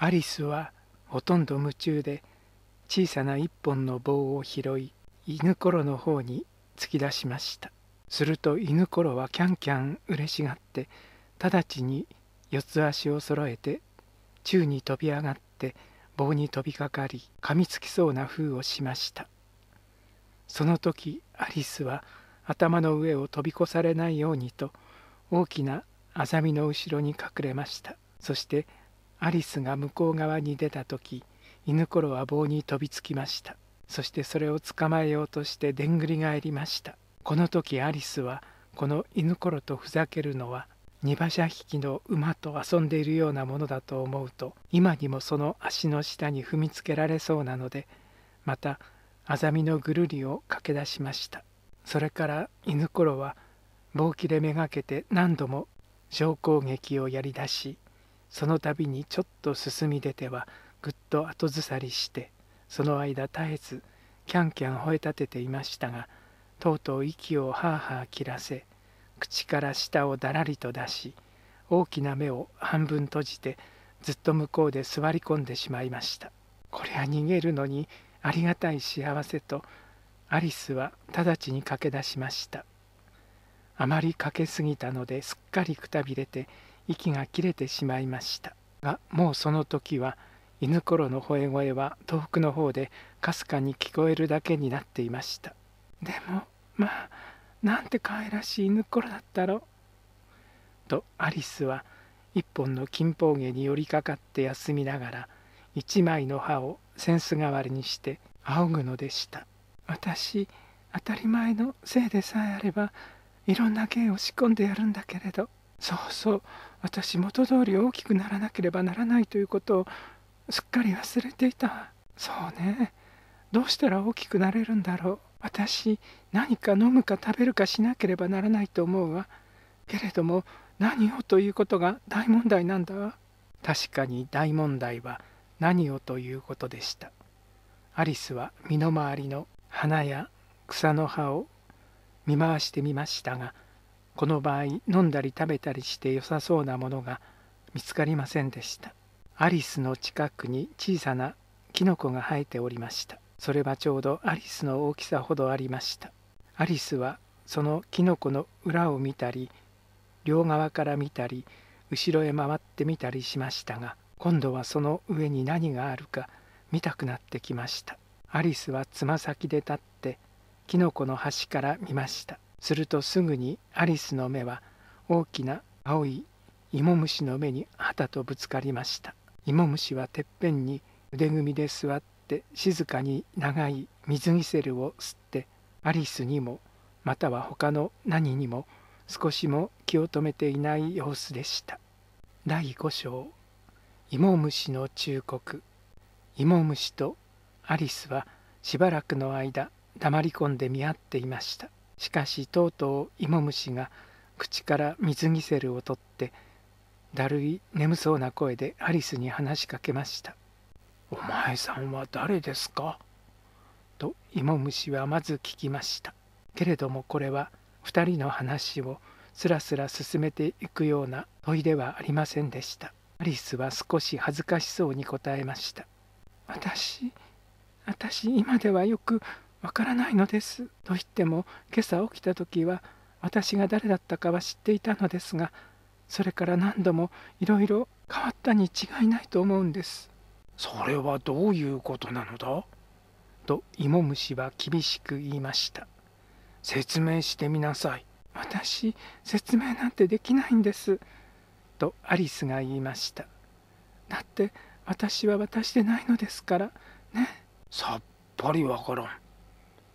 アリスはほとんど夢中で小さな一本の棒を拾い犬ころの方に突き出しましたすると犬ころはキャンキャン嬉しがって直ちに四つ足を揃えて宙に飛び上がって棒に飛びかかり噛みつきそうな風をしましたその時アリスは頭の上を飛び越されないようにと大きなアザミの後ろに隠れましたそしてアリスが向こう側に出た時犬ころは棒に飛びつきましたそしてそれを捕まえようとしてでんぐり返りましたこの時アリスはこの犬ころとふざけるのは二馬車引きの馬と遊んでいるようなものだと思うと今にもその足の下に踏みつけられそうなのでまたアザミのぐるりを駆け出しましたそれから犬ころは棒切れめがけて何度も小攻撃をやり出しその度にちょっと進み出てはぐっと後ずさりしてその間絶えずキャンキャン吠え立てていましたがとうとう息をはあはあ切らせ口から舌をだらりと出し大きな目を半分閉じてずっと向こうで座り込んでしまいましたこれは逃げるのにありがたい幸せとアリスは直ちに駆け出しましたあまり駆けすぎたのですっかりくたびれて息が切れてしまいましたがもうその時は犬ころの吠え声は遠くの方でかすかに聞こえるだけになっていましたでもまあなんて可愛らしい犬ころだったろうとアリスは一本の金峰毛に寄りかかって休みながら一枚の歯を扇子代わりにして仰ぐのでした私当たり前のせいでさえあればいろんな芸を仕込んでやるんだけれどそうそう私元通り大きくならなければならないということをすっかり忘れていたそうねどうしたら大きくなれるんだろう私何か飲むか食べるかしなければならないと思うわけれども何をということが大問題なんだわ確かに大問題は何をということでしたアリスは身の回りの花や草の葉を見回してみましたがこの場合飲んだり食べたりして良さそうなものが見つかりませんでしたアリスの近くに小さなキノコが生えておりましたそれはちょうどアリスの大きさほどありましたアリスはそのキノコの裏を見たり両側から見たり後ろへ回ってみたりしましたが今度はその上に何があるか見たくなってきましたアリスはつま先で立ってキノコの端から見ましたするとすぐにアリスの目は大きな青い芋虫の目に旗とぶつかりました芋虫はてっぺんに腕組みで座って静かに長い水ギセルを吸ってアリスにもまたは他の何にも少しも気を止めていない様子でした第五章芋虫の忠告芋虫とアリスはしばらくの間黙り込んで見合っていましたしかしとうとう芋虫が口から水ギセルを取ってだるい眠そうな声でアリスに話しかけました「お前さんは誰ですか?」と芋虫はまず聞きましたけれどもこれは2人の話をすらすら進めていくような問いではありませんでしたアリスは少し恥ずかしそうに答えました「私私今ではよくわからないのです。と言っても今朝起きた時は私が誰だったかは知っていたのですがそれから何度もいろいろ変わったに違いないと思うんです。それはどういうことなのだと芋虫は厳しく言いました。説明してみなさい。私説明なんてできないんです。とアリスが言いました。だって私は私でないのですからね。さっぱりわからん。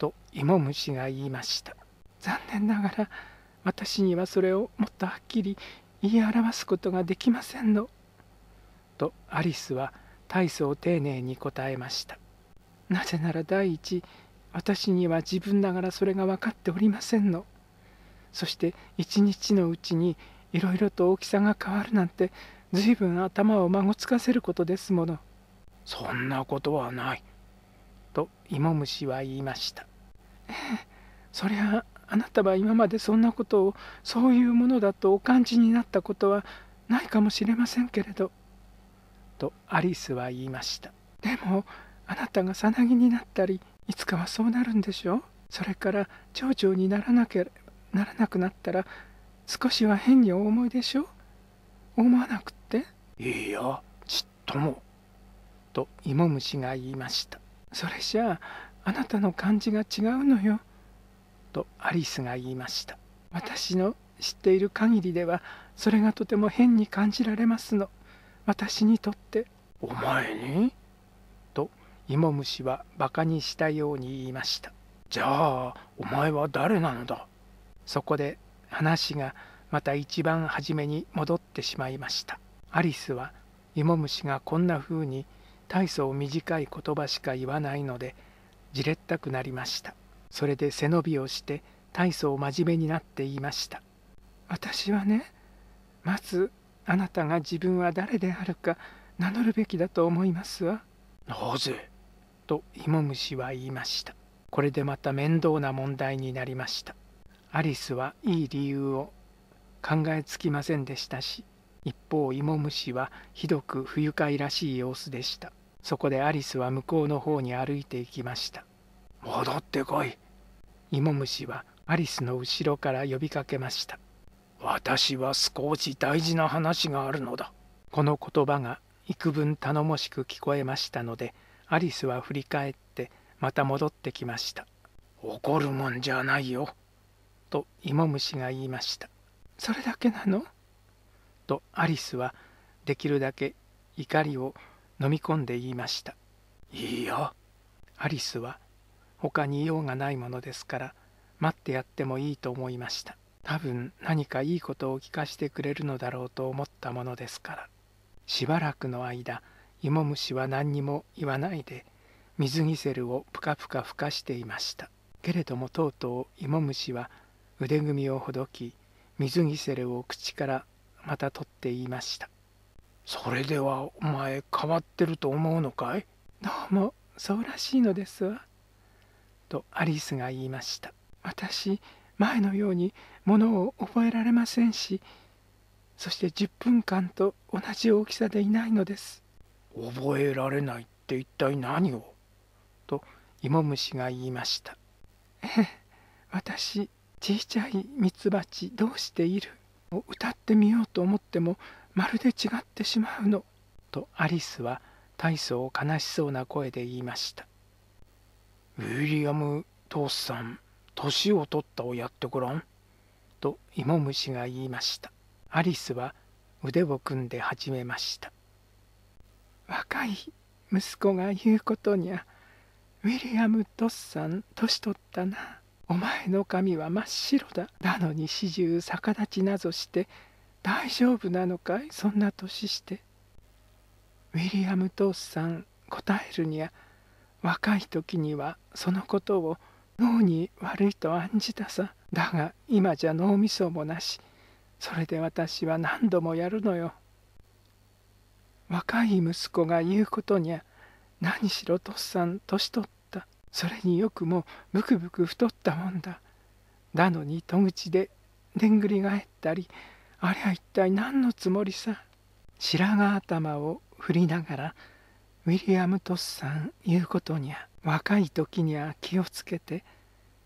と芋虫が言いました残念ながら私にはそれをもっとはっきり言い表すことができませんの」とアリスは大層丁寧に答えましたなぜなら第一私には自分ながらそれが分かっておりませんのそして一日のうちにいろいろと大きさが変わるなんて随分頭をまごつかせることですものそんなことはないと芋虫は言いましたそりゃあなたは今までそんなことをそういうものだとお感じになったことはないかもしれませんけれど」とアリスは言いましたでもあなたがさなぎになったりいつかはそうなるんでしょうそれから長女にならなければならなくなったら少しは変にお思いでしょう思わなくっていいやちっとも」と芋虫が言いましたそれじゃああなたの感じが違うのよ」とアリスが言いました私の知っている限りではそれがとても変に感じられますの私にとって「お前に?」と芋虫はバカにしたように言いましたじゃあお前は誰なのだそこで話がまた一番初めに戻ってしまいましたアリスは芋虫がこんな風に大層短い言葉しか言わないのでじれったくなりましたそれで背伸びをして大層真面目になって言いました私はねまずあなたが自分は誰であるか名乗るべきだと思いますわなぜと芋虫は言いましたこれでまた面倒な問題になりましたアリスはいい理由を考えつきませんでしたし一方芋虫はひどく不愉快らしい様子でしたそこでアリスは向こうの方に歩いていきました戻ってこい芋虫はアリスの後ろから呼びかけました私は少し大事な話があるのだこの言葉が幾分頼もしく聞こえましたのでアリスは振り返ってまた戻ってきました怒るもんじゃないよと芋虫が言いましたそれだけなのとアリスはできるだけ怒りを飲み込んで言いましたいいよアリスは他に用がないものですから待ってやってもいいと思いました多分何かいいことを聞かせてくれるのだろうと思ったものですからしばらくの間芋虫は何にも言わないで水ギセルをぷかぷかふかしていましたけれどもとうとう芋虫は腕組みをほどき水ギセルを口からまた取って言いましたそれではお前変わってると思うのかいどうもそうらしいのですわ。とアリスが言いました。私前のようにものを覚えられませんしそして10分間と同じ大きさでいないのです覚えられないって一体何をと芋虫が言いましたええ私ちいちゃいミツバチどうしているを歌ってみようと思ってもまるで違ってしまうの」とアリスは大層悲しそうな声で言いました「ウィリアム・トースさん年を取ったをやってごらん」とイモムシが言いましたアリスは腕を組んで始めました若い息子が言うことにゃウィリアム・トッサン年取ったなお前の髪は真っ白だなのに始終逆立ちなぞして大丈夫なのかいそんな年してウィリアム・トースさん答えるには若い時にはそのことを脳に悪いと案じたさだが今じゃ脳みそもなしそれで私は何度もやるのよ若い息子が言うことにゃ何しろとっさん年取っそれによくもブクブク太ったもんだなのに戸口ででんぐり返ったりあれは一体何のつもりさ白髪頭を振りながらウィリアム・トスさん言うことにゃ若い時には気をつけて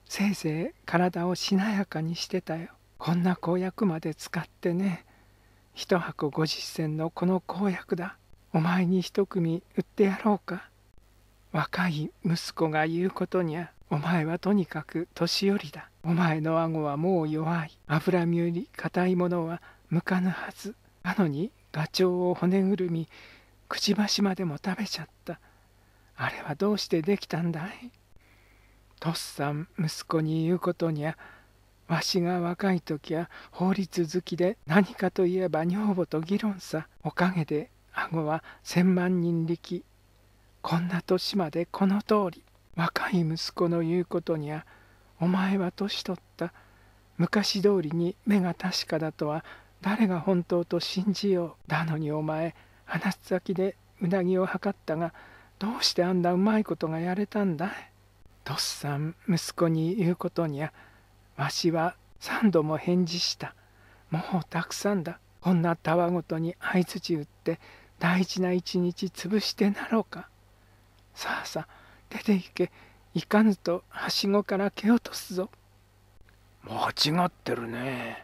せいぜい体をしなやかにしてたよこんな公約まで使ってね一箱50銭のこの公約だお前に一組売ってやろうか若い息子が言うことにゃお前はとにかく年寄りだお前の顎はもう弱い脂身より硬いものは向かぬはずなのにガチョウを骨ぐるみくちばしまでも食べちゃったあれはどうしてできたんだいとっさん息子に言うことにゃわしが若い時は法律好きで何かといえば女房と議論さおかげで顎は千万人力こんな年までこの通り若い息子の言うことにはお前は年取った昔通りに目が確かだとは誰が本当と信じようだのにお前鼻先でうなぎを測ったがどうしてあんなうまいことがやれたんだいとっさん息子に言うことにゃわしは三度も返事したもうたくさんだこんなたわごとに相づち打って大事な一日潰してなろうかさあさあ出て行け行かぬとはしごから蹴落とすぞ間違ってるね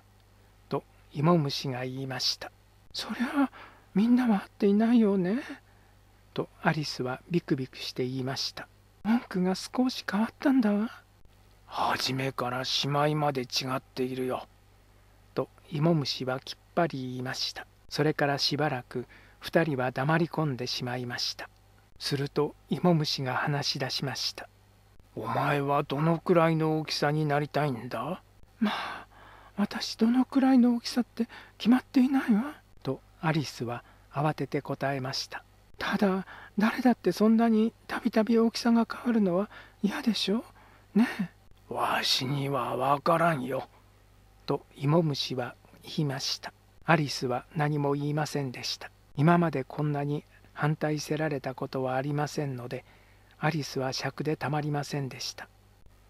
と芋虫が言いましたそりゃあみんなは会っていないよねとアリスはビクビクして言いました文句が少し変わったんだわ初めからしまいまで違っているよと芋虫はきっぱり言いましたそれからしばらく2人は黙り込んでしまいましたすると芋虫が話し出しましたお前はどのくらいの大きさになりたいんだまあ私どのくらいの大きさって決まっていないわとアリスは慌てて答えましたただ誰だってそんなにたびたび大きさが変わるのは嫌でしょねえわしにはわからんよと芋虫は言いましたアリスは何も言いませんでした今までこんなに反対せられたことはありませんのでアリスは尺でたまりませんでした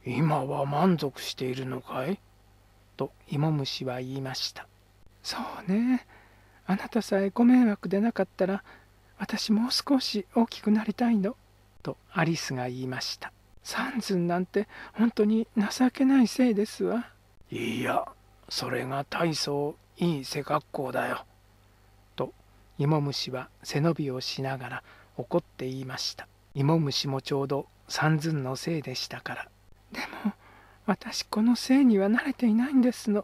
今は満足しているのかいと芋虫は言いましたそうねあなたさえご迷惑でなかったら私もう少し大きくなりたいのとアリスが言いましたサンズなんて本当に情けないせいですわいやそれが大層いい背格好だよ芋虫は背伸びをしながら怒って言いました芋虫もちょうど三寸のせいでしたからでも私このせいには慣れていないんですの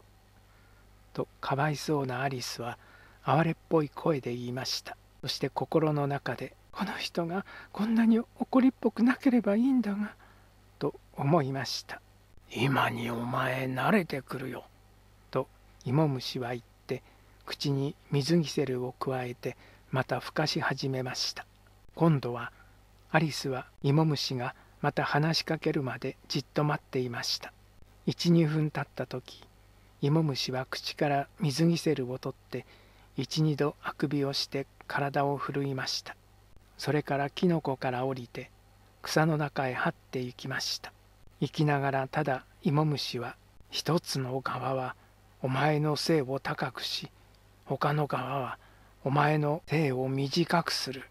とかわいそうなアリスは哀れっぽい声で言いましたそして心の中でこの人がこんなに怒りっぽくなければいいんだがと思いました今にお前慣れてくるよと芋虫は言っ口に水キセルを加えてまたふかし始めました今度はアリスはイモムシがまた話しかけるまでじっと待っていました12分経った時イモムシは口から水キセルを取って12度あくびをして体をふるいましたそれからキノコから降りて草の中へ這って行きました生きながらただイモムシは一つの側はお前の背を高くし他の川はお前の生を短くする」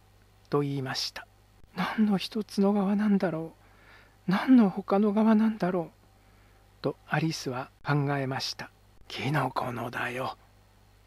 と言いました何の一つの川なんだろう何の他の川なんだろうとアリスは考えましたキノコのだよ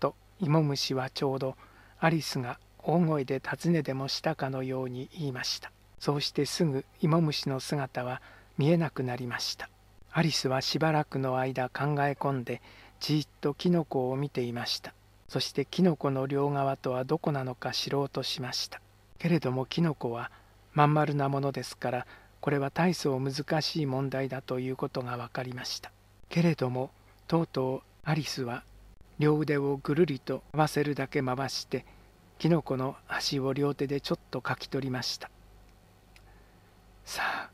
とイモムシはちょうどアリスが大声で尋ねでもしたかのように言いましたそうしてすぐイモムシの姿は見えなくなりましたアリスはしばらくの間考え込んでじっとキノコを見ていましたそしてキノコの両側とはどこなのか知ろうとしましたけれどもキノコはまん丸なものですからこれは大層難しい問題だということが分かりましたけれどもとうとうアリスは両腕をぐるりと合わせるだけ回してキノコの足を両手でちょっとかき取りましたさあ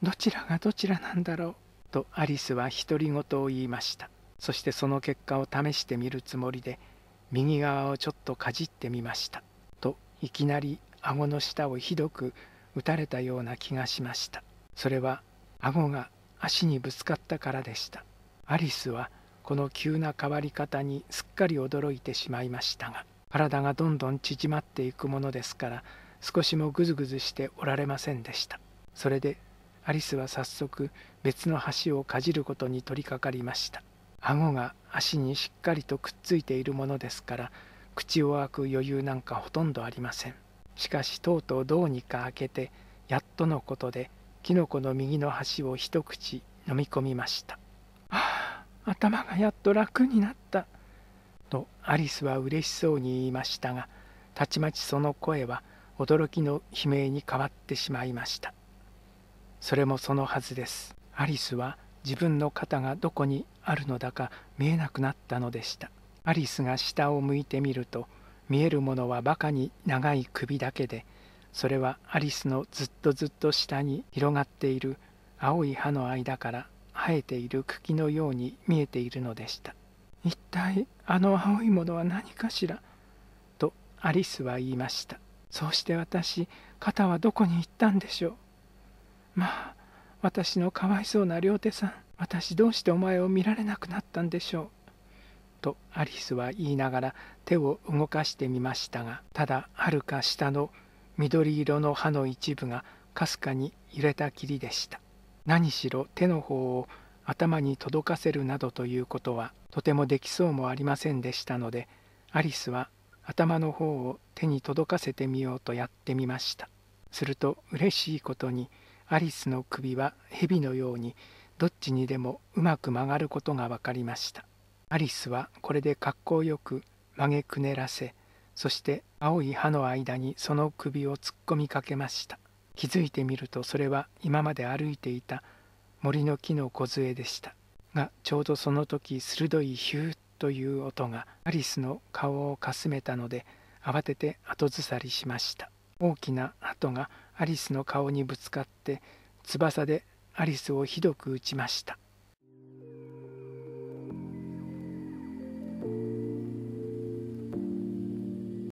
どちらがどちらなんだろうとアリスは独り言を言いましたそしてその結果を試してみるつもりで右側をちょっとかじってみましたといきなり顎の下をひどく打たれたような気がしましたそれは顎が足にぶつかったからでしたアリスはこの急な変わり方にすっかり驚いてしまいましたが体がどんどん縮まっていくものですから少しもぐずぐずしておられませんでしたそれでアリスは早速別の橋をかじることに取り掛かりました顎が足にしっかりとくっついているものですから口を開く余裕なんかほとんどありませんしかしとうとうどうにか開けてやっとのことでキノコの右の端を一口飲み込みましたあ頭がやっと楽になったとアリスは嬉しそうに言いましたがたちまちその声は驚きの悲鳴に変わってしまいましたそれもそのはずですアリスは自分の肩がどこにあるのだか見えなくなったのでしたアリスが下を向いてみると見えるものはバカに長い首だけでそれはアリスのずっとずっと下に広がっている青い歯の間から生えている茎のように見えているのでした一体あの青いものは何かしらとアリスは言いましたそうして私肩はどこに行ったんでしょうまあ私のかわいそうな両手さん私どうしてお前を見られなくなったんでしょう」とアリスは言いながら手を動かしてみましたがただはるか下の緑色の歯の一部がかすかに揺れたきりでした何しろ手の方を頭に届かせるなどということはとてもできそうもありませんでしたのでアリスは頭の方を手に届かせてみようとやってみましたすると嬉しいことに「アリスの首は蛇のようにどっちにでもうまく曲がることが分かりましたアリスはこれで格好よく曲げくねらせそして青い歯の間にその首を突っ込みかけました気づいてみるとそれは今まで歩いていた森の木の梢でしたがちょうどその時鋭いヒューという音がアリスの顔をかすめたので慌てて後ずさりしました大きな鳩がアリスの顔にぶつかって翼でアリスをひどく打ちました